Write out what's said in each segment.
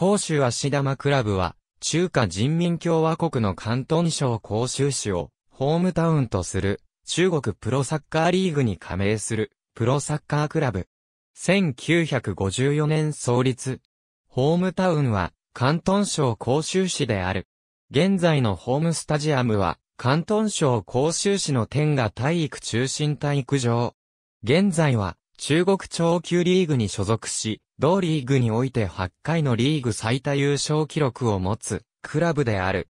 広州足玉クラブは、中華人民共和国の広東省広州市をホームタウンとする中国プロサッカーリーグに加盟するプロサッカークラブ。1954年創立。ホームタウンは広東省広州市である。現在のホームスタジアムは広東省広州市の天下体育中心体育場。現在は中国超級リーグに所属し、同リーグにおいて8回のリーグ最多優勝記録を持つクラブである。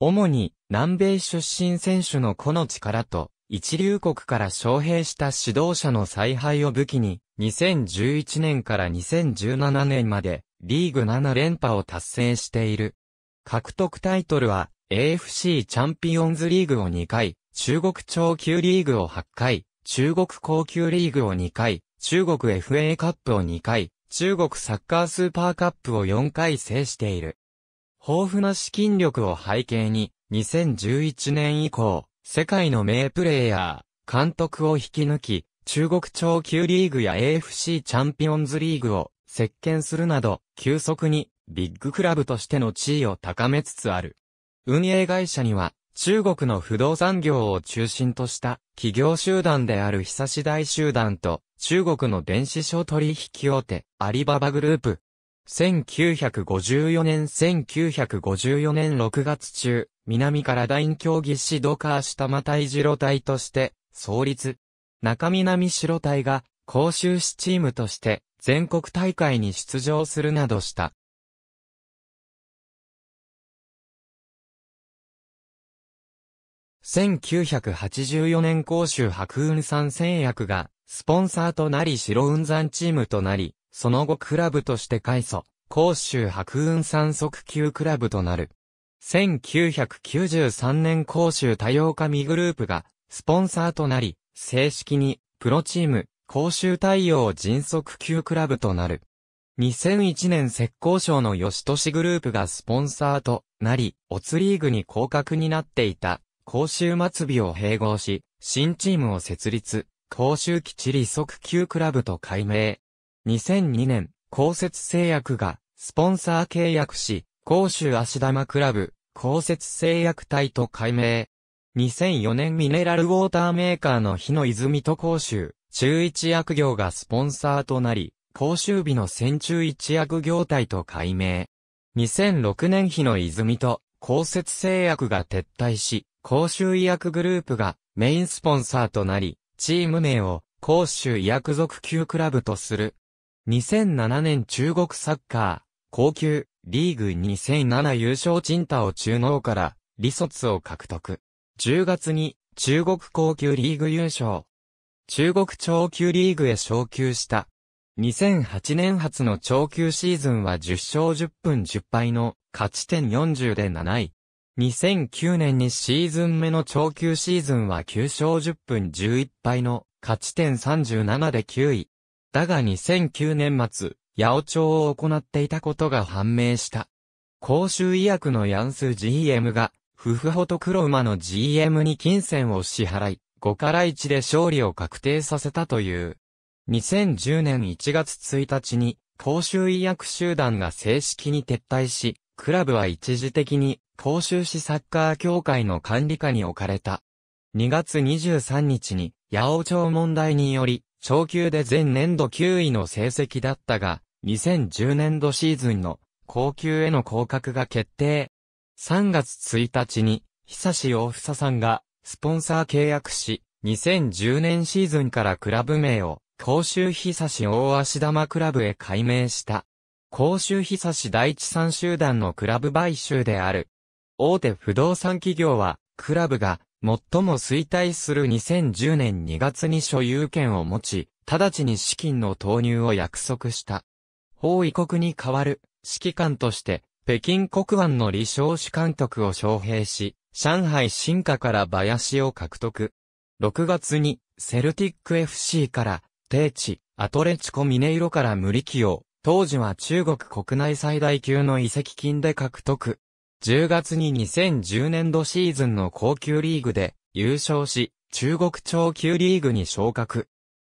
主に南米出身選手のこの力と一流国から招聘した指導者の采配を武器に2011年から2017年までリーグ7連覇を達成している。獲得タイトルは AFC チャンピオンズリーグを2回、中国超級リーグを8回、中国高級リーグを2回、中国 FA カップを2回、中国サッカースーパーカップを4回制している。豊富な資金力を背景に、2011年以降、世界の名プレイヤー、監督を引き抜き、中国超級リーグや AFC チャンピオンズリーグを席巻するなど、急速にビッグクラブとしての地位を高めつつある。運営会社には、中国の不動産業を中心とした企業集団である久し大集団と中国の電子商取引大手、アリババグループ。1954年1954年6月中、南から大競技士ドカー下間隊次郎隊として創立。中南白隊が甲州市チームとして全国大会に出場するなどした。1984年甲州白雲山戦役がスポンサーとなり白雲山チームとなり、その後クラブとして開祖、甲州白雲山速球クラブとなる。1993年甲州多様化ミグループが、スポンサーとなり、正式に、プロチーム、甲州太陽迅速球クラブとなる。2001年石膏省の吉都市グループがスポンサーとなり、オツリーグに降格になっていた、甲州末尾を併合し、新チームを設立。甲州基地利息級クラブと改名。2002年、公設製薬が、スポンサー契約し、甲州足玉クラブ、公設製薬隊と改名。2004年ミネラルウォーターメーカーの日の泉と甲州、中一薬業がスポンサーとなり、甲州日の先中一薬業隊と改名。2006年日の泉と、公設製薬が撤退し、甲州医薬グループがメインスポンサーとなり、チーム名を、広州薬属級クラブとする。2007年中国サッカー、高級、リーグ2007優勝チンタオ中脳から、リソツを獲得。10月に、中国高級リーグ優勝。中国超級リーグへ昇級した。2008年初の超級シーズンは10勝10分10敗の勝ち点40で7位。2009年にシーズン目の長級シーズンは9勝10分11敗の勝ち点37で9位。だが2009年末、八百長を行っていたことが判明した。公衆医薬のヤンス GM が、フフホと黒馬の GM に金銭を支払い、5から1で勝利を確定させたという。2010年1月1日に、公衆医薬集団が正式に撤退し、クラブは一時的に甲州市サッカー協会の管理下に置かれた。2月23日に、八王朝問題により、昇級で前年度9位の成績だったが、2010年度シーズンの高級への降格が決定。3月1日に、久志大房さんがスポンサー契約し、2010年シーズンからクラブ名を、甲州久志大足玉クラブへ改名した。公衆差し第一三集団のクラブ買収である。大手不動産企業は、クラブが最も衰退する2010年2月に所有権を持ち、直ちに資金の投入を約束した。法位国に代わる指揮官として、北京国安の李承主監督を招聘し、上海進化から林を獲得。6月にセルティック FC から、定地、アトレチコミネイロから無力を、用。当時は中国国内最大級の遺跡金で獲得。10月に2010年度シーズンの高級リーグで優勝し、中国超級リーグに昇格。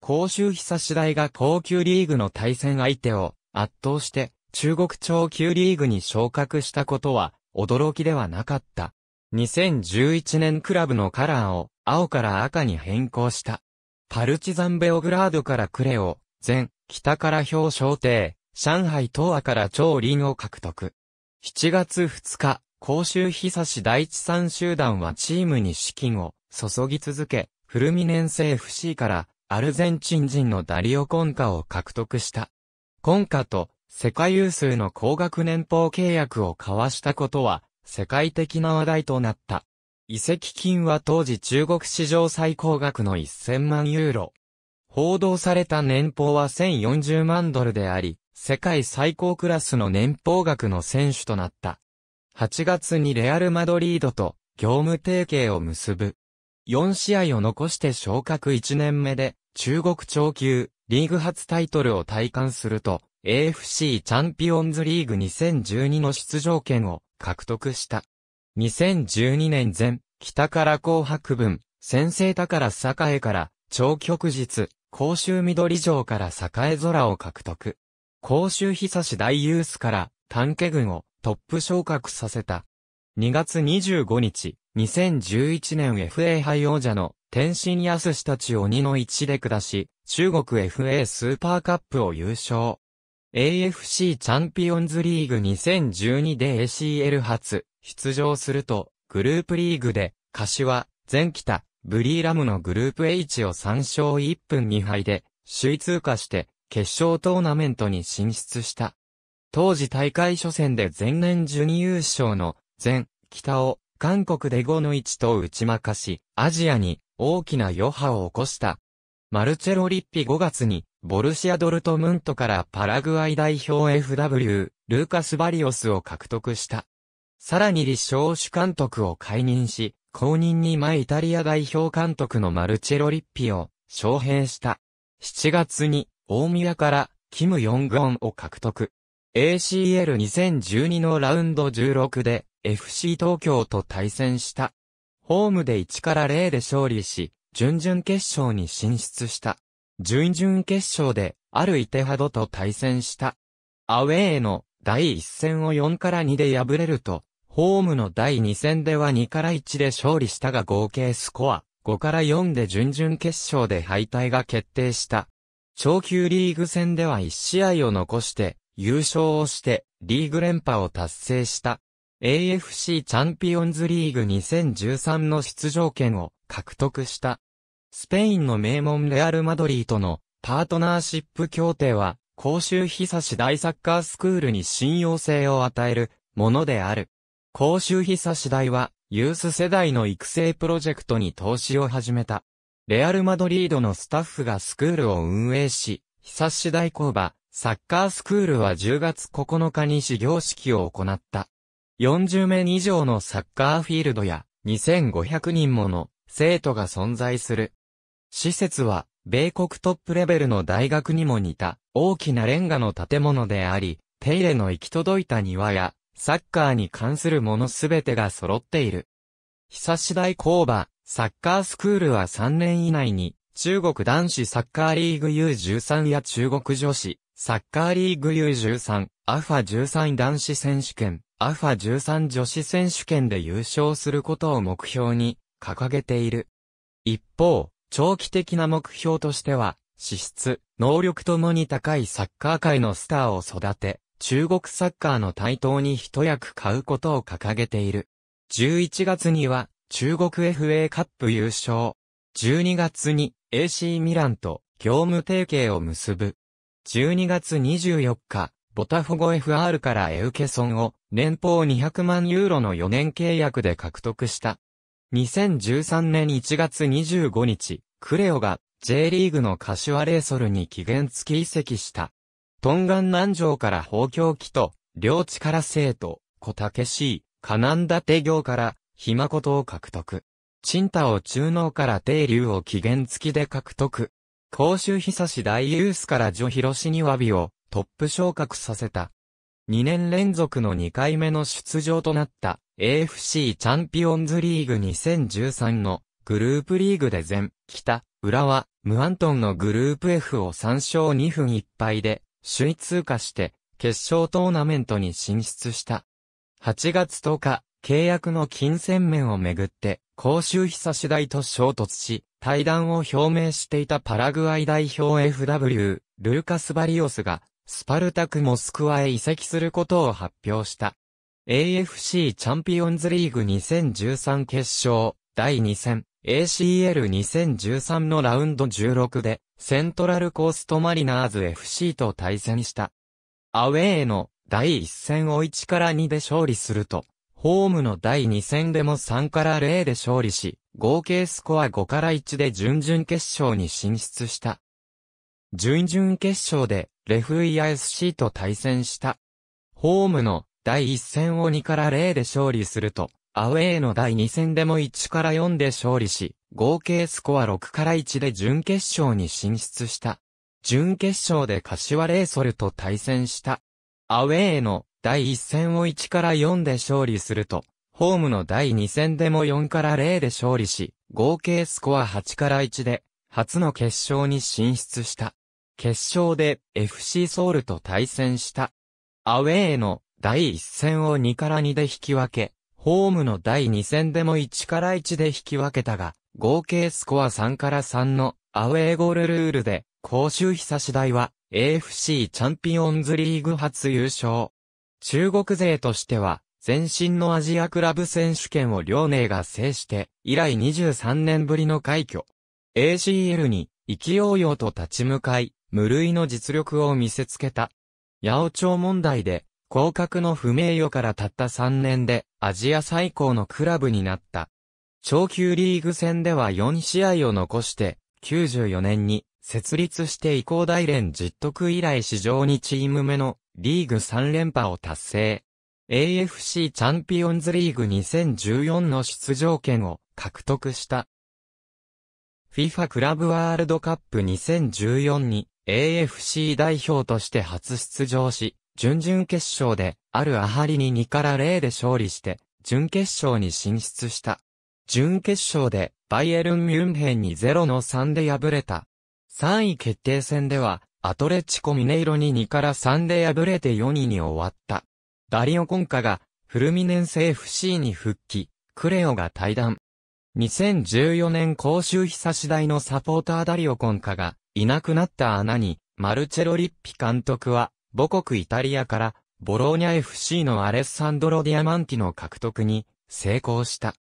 甲州久志大が高級リーグの対戦相手を圧倒して中国超級リーグに昇格したことは驚きではなかった。2011年クラブのカラーを青から赤に変更した。パルチザンベオグラードからクレオ、全北から表彰艇、上海東亜から超林を獲得。7月2日、甲州差し第一三集団はチームに資金を注ぎ続け、フルミネンセ FC からアルゼンチン人のダリオ・コンカを獲得した。コンカと世界有数の高額年俸契約を交わしたことは世界的な話題となった。遺跡金は当時中国史上最高額の1000万ユーロ、報道された年俸は1040万ドルであり、世界最高クラスの年俸額の選手となった。8月にレアル・マドリードと業務提携を結ぶ。4試合を残して昇格1年目で、中国超級、リーグ初タイトルを体感すると、AFC チャンピオンズリーグ2012の出場権を獲得した。2012年前、北から紅白分、先生だから栄から、長極日、甲州緑城から栄空を獲得。甲州久し大ユースから短家軍をトップ昇格させた。2月25日、2011年 FA 杯王者の天津安氏たちを2の1で下し、中国 FA スーパーカップを優勝。AFC チャンピオンズリーグ2012で ACL 初出場すると、グループリーグで、柏、全北、ブリーラムのグループ H を3勝1分2敗で、首位通過して、決勝トーナメントに進出した。当時大会初戦で前年準優勝の前、北を韓国で5の1と打ち負かし、アジアに大きな余波を起こした。マルチェロリッピ5月に、ボルシアドルトムントからパラグアイ代表 FW、ルーカス・バリオスを獲得した。さらに立正主監督を解任し、後任に前イタリア代表監督のマルチェロ・リッピを招聘した。7月に大宮からキム・ヨングオンを獲得。ACL2012 のラウンド16で FC 東京と対戦した。ホームで1から0で勝利し、準々決勝に進出した。準々決勝で、あるイテハドと対戦した。アウェーの第1戦を4から2で敗れると、ホームの第2戦では2から1で勝利したが合計スコア5から4で準々決勝で敗退が決定した。長級リーグ戦では1試合を残して優勝をしてリーグ連覇を達成した。AFC チャンピオンズリーグ2013の出場権を獲得した。スペインの名門レアル・マドリーとのパートナーシップ協定は公衆日差し大サッカースクールに信用性を与えるものである。公衆差し代は、ユース世代の育成プロジェクトに投資を始めた。レアル・マドリードのスタッフがスクールを運営し、差し代工場、サッカースクールは10月9日に始業式を行った。40名以上のサッカーフィールドや2500人もの生徒が存在する。施設は米国トップレベルの大学にも似た大きなレンガの建物であり、手入れの行き届いた庭やサッカーに関するものすべてが揃っている。久し大工場、サッカースクールは3年以内に、中国男子サッカーリーグ U13 や中国女子、サッカーリーグ U13、アファ13男子選手権、アファ13女子選手権で優勝することを目標に掲げている。一方、長期的な目標としては、資質、能力ともに高いサッカー界のスターを育て、中国サッカーの台頭に一役買うことを掲げている。11月には中国 FA カップ優勝。12月に AC ミランと業務提携を結ぶ。12月24日、ボタフォゴ FR からエウケソンを年俸200万ユーロの4年契約で獲得した。2013年1月25日、クレオが J リーグの柏レイソルに期限付き移籍した。トンガン南城から宝京木と、領地から生徒、小竹市、カナンダ手行から、ひまことを獲得。チンタを中脳から定流を期限付きで獲得。甲州久し大ユースから女広しにわびをトップ昇格させた。2年連続の2回目の出場となった AFC チャンピオンズリーグ2013のグループリーグで全、北、浦和、ムアントンのグループ F を3勝2分1敗で首位通過して、決勝トーナメントに進出した。8月10日、契約の金銭面をめぐって、公衆久し大と衝突し、対談を表明していたパラグアイ代表 FW、ルーカス・バリオスが、スパルタク・モスクワへ移籍することを発表した。AFC チャンピオンズリーグ2013決勝、第2戦。ACL2013 のラウンド16で、セントラルコーストマリナーズ FC と対戦した。アウェーの第1戦を1から2で勝利すると、ホームの第2戦でも3から0で勝利し、合計スコア5から1で準々決勝に進出した。準々決勝で、レフイア SC と対戦した。ホームの第1戦を2から0で勝利すると、アウェーの第2戦でも1から4で勝利し、合計スコア6から1で準決勝に進出した。準決勝で柏レイソルと対戦した。アウェーの第1戦を1から4で勝利すると、ホームの第2戦でも4から0で勝利し、合計スコア8から1で、初の決勝に進出した。決勝で FC ソウルと対戦した。アウェーの第1戦を2から2で引き分け、ホームの第2戦でも1から1で引き分けたが、合計スコア3から3のアウェーゴールルールで、公衆久し大は AFC チャンピオンズリーグ初優勝。中国勢としては、前身のアジアクラブ選手権を両名が制して、以来23年ぶりの快挙。ACL に、勢いよよと立ち向かい、無類の実力を見せつけた。八尾町問題で、降格の不名誉からたった3年でアジア最高のクラブになった。長級リーグ戦では4試合を残して、94年に設立して以降大連実得以来史上2チーム目のリーグ3連覇を達成。AFC チャンピオンズリーグ2014の出場権を獲得した。FIFA クラブワールドカップ2014に AFC 代表として初出場し、準々決勝で、あるアハリに2から0で勝利して、準決勝に進出した。準決勝で、バイエルン・ミュンヘンに0の3で敗れた。3位決定戦では、アトレチコ・ミネイロに2から3で敗れて4位に終わった。ダリオ・コンカが、フルミネンセ FC に復帰、クレオが退団。2014年公衆久差し台のサポーターダリオ・コンカが、いなくなった穴に、マルチェロ・リッピ監督は、母国イタリアから、ボローニャ FC のアレッサンドロ・ディアマンティの獲得に成功した。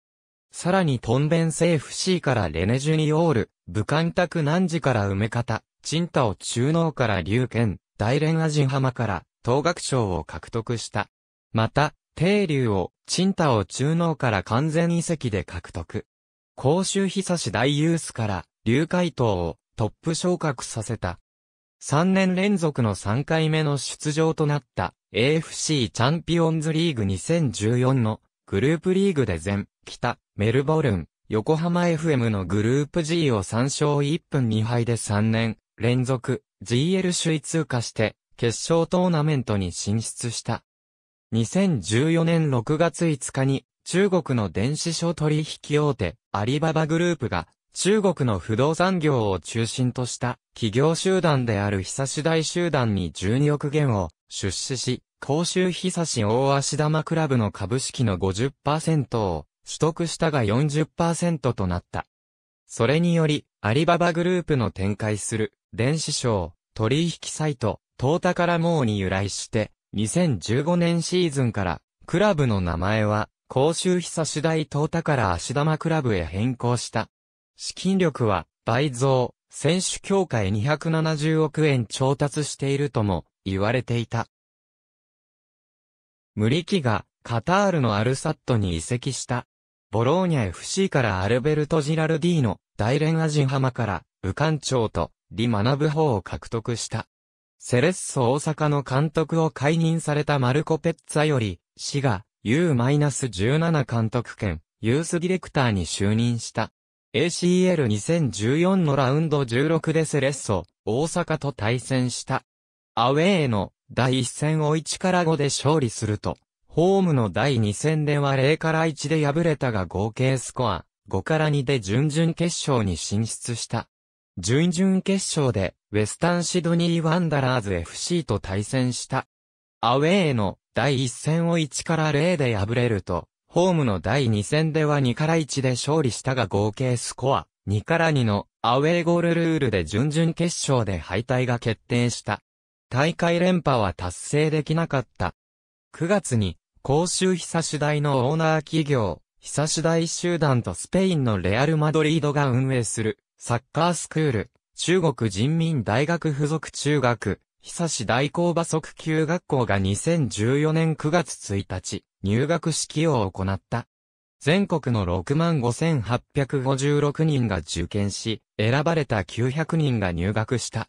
さらにトンベンセ FC からレネジュニオール、武漢卓南寺から梅方、チンタオ中脳から龍剣、大連アジン浜から東学賞を獲得した。また、定竜を、チンタオ中脳から完全遺跡で獲得。甲州久し大ユースから、龍海島をトップ昇格させた。3年連続の3回目の出場となった AFC チャンピオンズリーグ2014のグループリーグで全、北、メルボルン、横浜 FM のグループ G を3勝1分2敗で3年連続 GL 首位通過して決勝トーナメントに進出した。2014年6月5日に中国の電子書取引大手アリババグループが中国の不動産業を中心とした企業集団である久し大集団に12億元を出資し、公衆久し大足玉クラブの株式の50%を取得したが40%となった。それにより、アリババグループの展開する電子商取引サイト、トータカラモーに由来して、2015年シーズンから、クラブの名前は、公衆久し大トータカラ足玉クラブへ変更した。資金力は倍増、選手協会270億円調達しているとも言われていた。無力がカタールのアルサットに移籍した。ボローニャ FC からアルベルト・ジラルディーノ、大連アジン浜から、武官長と、リ・マナブ法を獲得した。セレッソ大阪の監督を解任されたマルコ・ペッツァより、市が U-17 監督兼、ユースディレクターに就任した。ACL2014 のラウンド16でセレッソ、大阪と対戦した。アウェーの第1戦を1から5で勝利すると、ホームの第2戦では0から1で敗れたが合計スコア5から2で準々決勝に進出した。準々決勝でウェスタンシドニーワンダラーズ FC と対戦した。アウェーの第1戦を1から0で敗れると、ホームの第2戦では2から1で勝利したが合計スコア2から2のアウェーゴールルールで準々決勝で敗退が決定した。大会連覇は達成できなかった。9月に公衆久し大のオーナー企業、久し大集団とスペインのレアル・マドリードが運営するサッカースクール、中国人民大学附属中学、久し大工場速級学校が2014年9月1日、入学式を行った。全国の65,856人が受験し、選ばれた900人が入学した。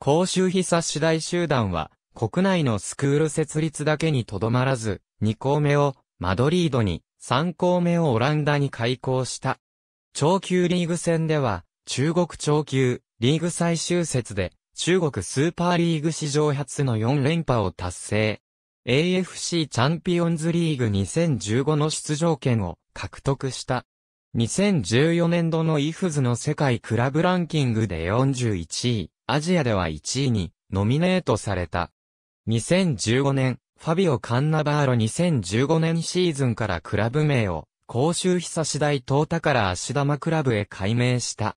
公衆被差し大集団は、国内のスクール設立だけにとどまらず、2校目をマドリードに、3校目をオランダに開校した。長級リーグ戦では、中国長級リーグ最終節で、中国スーパーリーグ史上初の4連覇を達成。AFC チャンピオンズリーグ2015の出場権を獲得した。2014年度のイフズの世界クラブランキングで41位、アジアでは1位にノミネートされた。2015年、ファビオ・カンナバーロ2015年シーズンからクラブ名を公衆久し大東田から足玉クラブへ改名した。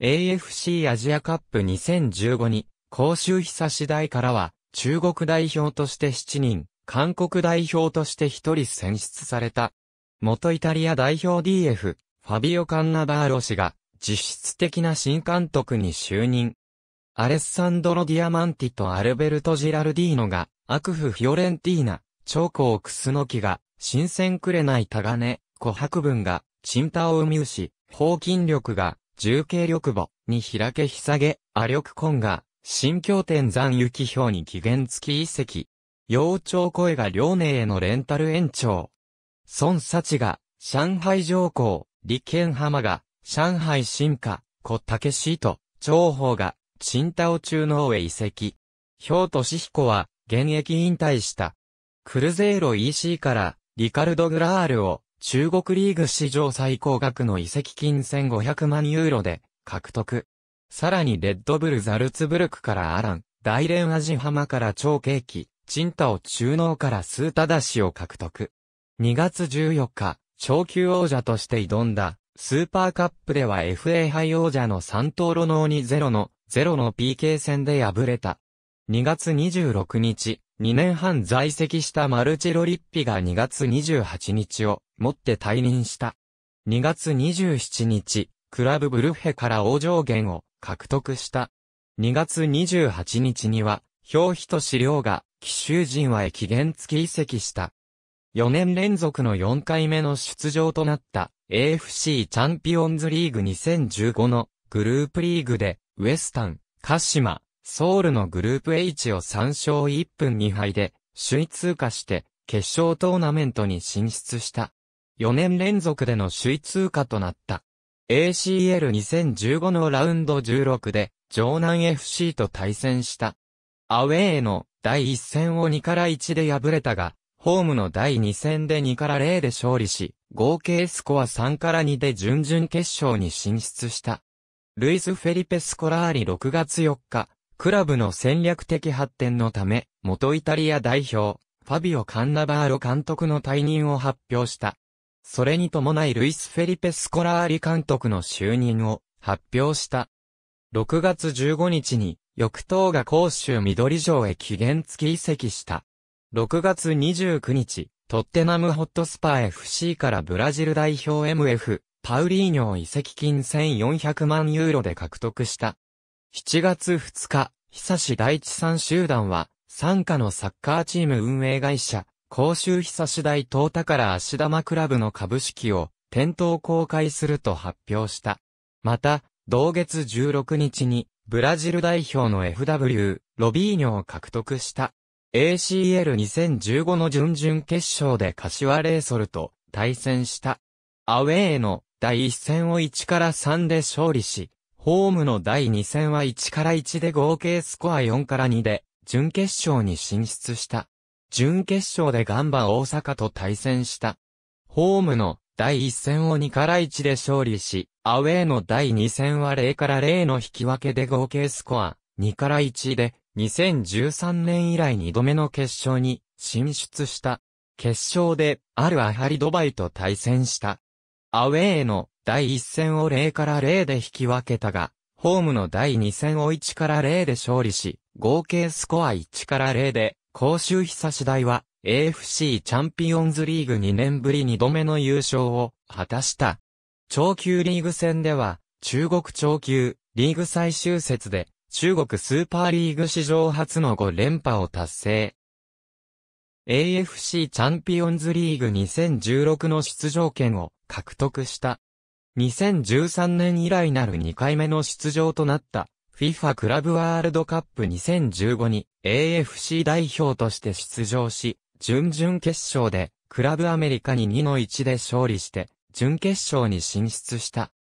AFC アジアカップ2015に公衆久し大からは中国代表として7人、韓国代表として1人選出された。元イタリア代表 DF、ファビオ・カンナバーロ氏が、実質的な新監督に就任。アレッサンドロ・ディアマンティとアルベルト・ジラルディーノが、アクフィオレンティーナ、長江クスノキが、新鮮くれないタガネ、琥珀文が、チンタオウミウシ、法金力が、重軽力母、に開けひさげ、アリクコンが、新京天山雪表に期限付き遺跡。幼鳥声が遼寧へのレンタル延長。孫幸が、上海上皇、李健浜が、上海新華、小竹市と、長宝が、新田尾中脳へ移籍。氷俊彦は、現役引退した。クルゼーロ EC から、リカルド・グラールを、中国リーグ史上最高額の遺跡金1500万ユーロで、獲得。さらにレッドブルザルツブルクからアラン、大連アジ浜から超ケーキ、チンタオ中脳からスータダシを獲得。2月14日、超級王者として挑んだ、スーパーカップでは FA 杯王者のサントロノーにロの、ロの PK 戦で敗れた。2月26日、2年半在籍したマルチェロリッピが2月28日をもって退任した。2月27日、クラブブルッヘから王上限を獲得した。2月28日には、表皮と資料が、奇襲陣は駅限付き移籍した。4年連続の4回目の出場となった AFC チャンピオンズリーグ2015のグループリーグで、ウエスタン、鹿島、ソウルのグループ H を3勝1分2敗で、首位通過して、決勝トーナメントに進出した。4年連続での首位通過となった。ACL2015 のラウンド16で、城南 FC と対戦した。アウェーの第1戦を2から1で敗れたが、ホームの第2戦で2から0で勝利し、合計スコア3から2で準々決勝に進出した。ルイス・フェリペ・スコラーリ6月4日、クラブの戦略的発展のため、元イタリア代表、ファビオ・カンナバーロ監督の退任を発表した。それに伴いルイス・フェリペ・スコラーリ監督の就任を発表した。6月15日に、翌東が甲州緑城へ期限付き移籍した。6月29日、トッテナムホットスパー FC からブラジル代表 MF、パウリーニョを移籍金1400万ユーロで獲得した。7月2日、久志第一三集団は、参加のサッカーチーム運営会社、甲州久し大東宝足玉クラブの株式を店頭公開すると発表した。また、同月16日に、ブラジル代表の FW、ロビーニョを獲得した。ACL2015 の準々決勝で柏レイソルと対戦した。アウェーの第1戦を1から3で勝利し、ホームの第2戦は1から1で合計スコア4から2で、準決勝に進出した。準決勝でガンバ大阪と対戦した。ホームの第1戦を2から1で勝利し、アウェーの第2戦は0から0の引き分けで合計スコア2から1で、2013年以来2度目の決勝に進出した。決勝で、あるアハリドバイと対戦した。アウェーの第1戦を0から0で引き分けたが、ホームの第2戦を1から0で勝利し、合計スコア1から0で、甲州久次大は AFC チャンピオンズリーグ2年ぶり2度目の優勝を果たした。超級リーグ戦では中国超級リーグ最終節で中国スーパーリーグ史上初の5連覇を達成。AFC チャンピオンズリーグ2016の出場権を獲得した。2013年以来なる2回目の出場となった FIFA クラブワールドカップ2015に AFC 代表として出場し、準々決勝でクラブアメリカに2の1で勝利して、準決勝に進出した。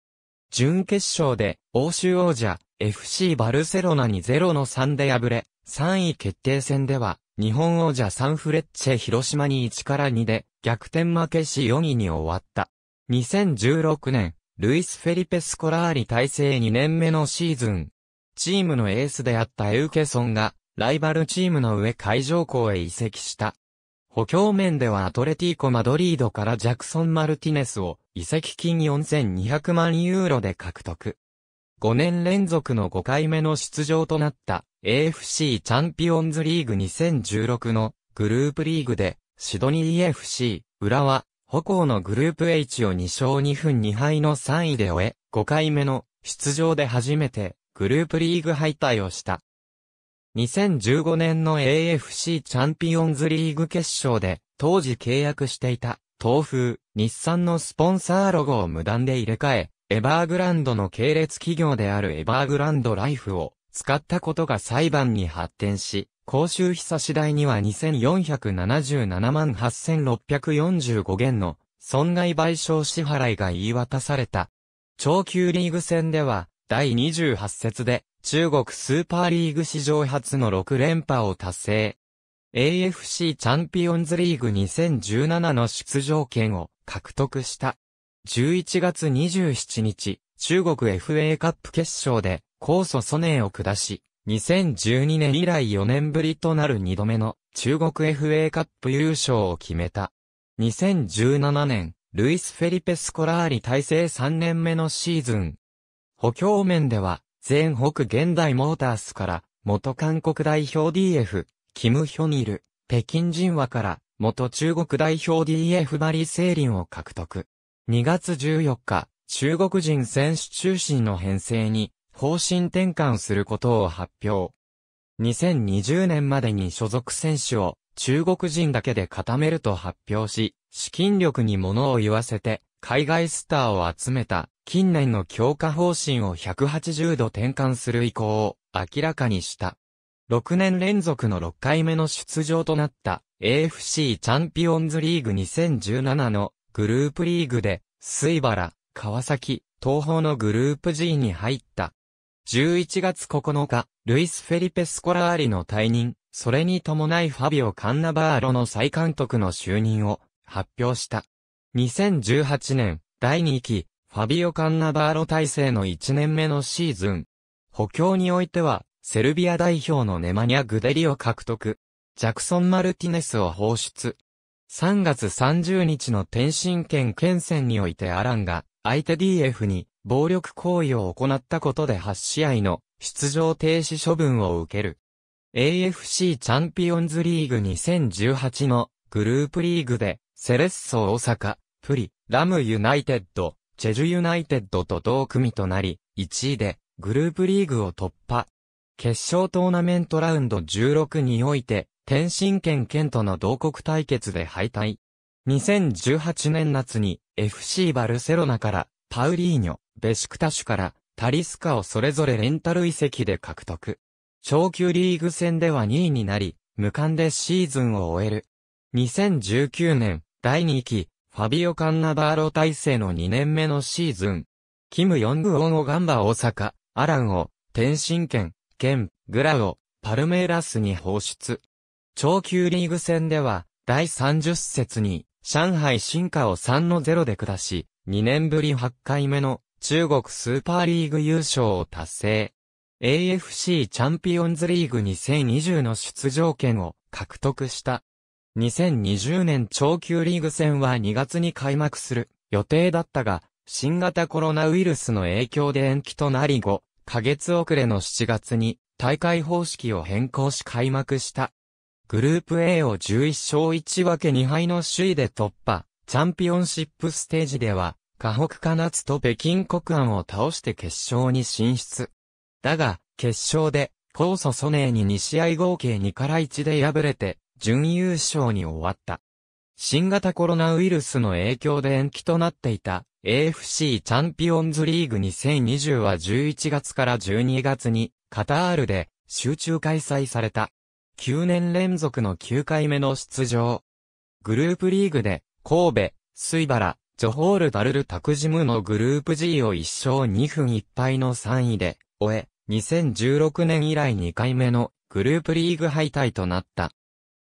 準決勝で欧州王者 FC バルセロナに0の3で敗れ、3位決定戦では日本王者サンフレッチェ広島に1から2で逆転負けし4位に終わった。2016年、ルイス・フェリペ・スコラーリ体制2年目のシーズン、チームのエースであったエウケソンが、ライバルチームの上海上校へ移籍した。補強面ではアトレティーコ・マドリードからジャクソン・マルティネスを移籍金4200万ユーロで獲得。5年連続の5回目の出場となった AFC チャンピオンズリーグ2016のグループリーグでシドニー f c 浦和歩行のグループ H を2勝2分2敗の3位で終え5回目の出場で初めてグループリーグ敗退をした。2015年の AFC チャンピオンズリーグ決勝で、当時契約していた、東風、日産のスポンサーロゴを無断で入れ替え、エバーグランドの系列企業であるエバーグランドライフを使ったことが裁判に発展し、公衆久差し代には2477万8645元の損害賠償支払いが言い渡された。長級リーグ戦では、第28節で、中国スーパーリーグ史上初の6連覇を達成。AFC チャンピオンズリーグ2017の出場権を獲得した。11月27日、中国 FA カップ決勝で、高祖ソネを下し、2012年以来4年ぶりとなる2度目の中国 FA カップ優勝を決めた。2017年、ルイス・フェリペ・スコラーリ体制3年目のシーズン、補強面では、全北現代モータースから、元韓国代表 DF、キム・ヒョニル、北京人和から、元中国代表 DF バリ・セイリンを獲得。2月14日、中国人選手中心の編成に、方針転換することを発表。2020年までに所属選手を中国人だけで固めると発表し、資金力に物を言わせて海外スターを集めた近年の強化方針を180度転換する意向を明らかにした。6年連続の6回目の出場となった AFC チャンピオンズリーグ2017のグループリーグで、水原、川崎、東方のグループ G に入った。11月9日、ルイス・フェリペ・スコラーリの退任、それに伴いファビオ・カンナバーロの再監督の就任を発表した。2018年、第2期ファビオ・カンナバーロ体制の1年目のシーズン。補強においては、セルビア代表のネマニャ・グデリを獲得。ジャクソン・マルティネスを放出。3月30日の天津県県戦においてアランが、相手 DF に暴力行為を行ったことで8試合の出場停止処分を受ける。AFC チャンピオンズリーグ2018のグループリーグでセレッソ大阪、プリ、ラムユナイテッド、チェジュユナイテッドと同組となり、1位でグループリーグを突破。決勝トーナメントラウンド16において、天津県県との同国対決で敗退。2018年夏に FC バルセロナからパウリーニョ、ベシクタシュからタリスカをそれぞれレンタル遺跡で獲得。長級リーグ戦では2位になり、無冠でシーズンを終える。2019年第2期ファビオ・カンナバーロ体制の2年目のシーズン、キム・ヨングオンをガンバ大阪、アランを、天津県、県、グラを、パルメイラスに放出。超級リーグ戦では、第30節に、上海進化を3の0で下し、2年ぶり8回目の中国スーパーリーグ優勝を達成。AFC チャンピオンズリーグ2020の出場権を獲得した。2020年長級リーグ戦は2月に開幕する予定だったが、新型コロナウイルスの影響で延期となり後、ヶ月遅れの7月に大会方式を変更し開幕した。グループ A を11勝1分け2敗の首位で突破。チャンピオンシップステージでは、河北かつと北京国安を倒して決勝に進出。だが、決勝で、高祖ソネーに2試合合計2から1で敗れて、準優勝に終わった。新型コロナウイルスの影響で延期となっていた AFC チャンピオンズリーグ2020は11月から12月にカタールで集中開催された。9年連続の9回目の出場。グループリーグで神戸、水原、ジョホールダルルタクジムのグループ G を1勝2分1敗の3位で終え、2016年以来2回目のグループリーグ敗退となった。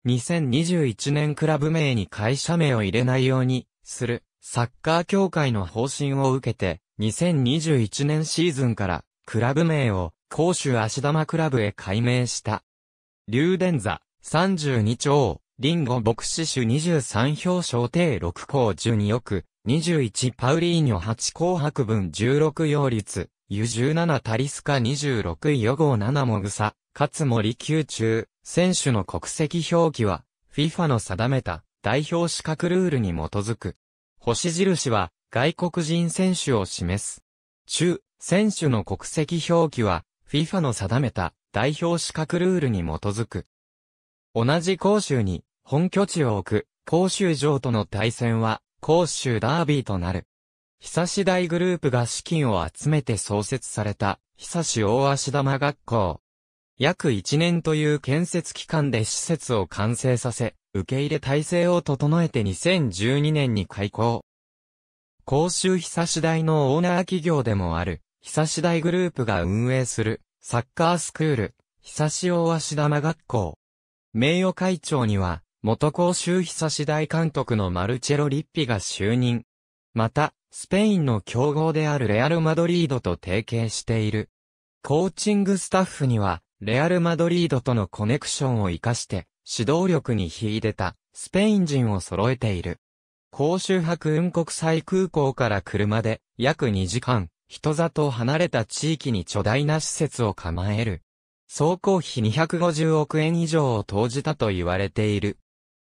2021年クラブ名に会社名を入れないようにするサッカー協会の方針を受けて、2021年シーズンからクラブ名を甲州足玉クラブへ改名した。竜電座32兆、リンゴ牧師主23表彰定6項12億、21パウリーニョ8紅白分16擁立、U17 タリスカ26位予号7もぐさ、勝森宮中、選手の国籍表記は、FIFA の定めた代表資格ルールに基づく。星印は、外国人選手を示す。中、選手の国籍表記は、FIFA の定めた代表資格ルールに基づく。同じ公衆に本拠地を置く公衆城との対戦は公衆ダービーとなる。久志大グループが資金を集めて創設された久志大足玉学校。約1年という建設期間で施設を完成させ、受け入れ体制を整えて2012年に開校。公衆久し大のオーナー企業でもある、久し大グループが運営する、サッカースクール、久し大足玉学校。名誉会長には、元公衆久し大監督のマルチェロ・リッピが就任。また、スペインの強豪であるレアル・マドリードと提携している。コーチングスタッフには、レアル・マドリードとのコネクションを活かして、指導力に秀でた、スペイン人を揃えている。甲州白雲国際空港から車で、約2時間、人里離れた地域に巨大な施設を構える。総工費250億円以上を投じたと言われている。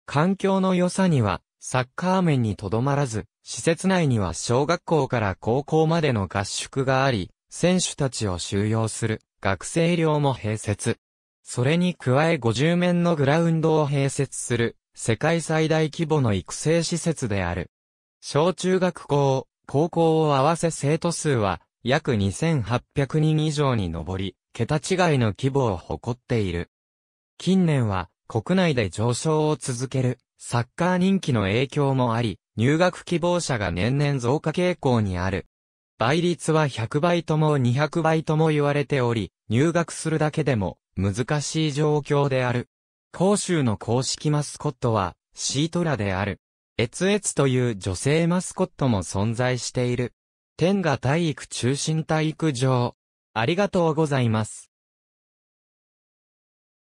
環境の良さには、サッカー面にとどまらず、施設内には小学校から高校までの合宿があり、選手たちを収容する学生寮も併設。それに加え50面のグラウンドを併設する、世界最大規模の育成施設である。小中学校、高校を合わせ生徒数は、約2800人以上に上り、桁違いの規模を誇っている。近年は、国内で上昇を続ける、サッカー人気の影響もあり、入学希望者が年々増加傾向にある。倍率は100倍とも200倍とも言われており、入学するだけでも難しい状況である。広州の公式マスコットはシートラである。エツエツという女性マスコットも存在している。天下体育中心体育場。ありがとうございます。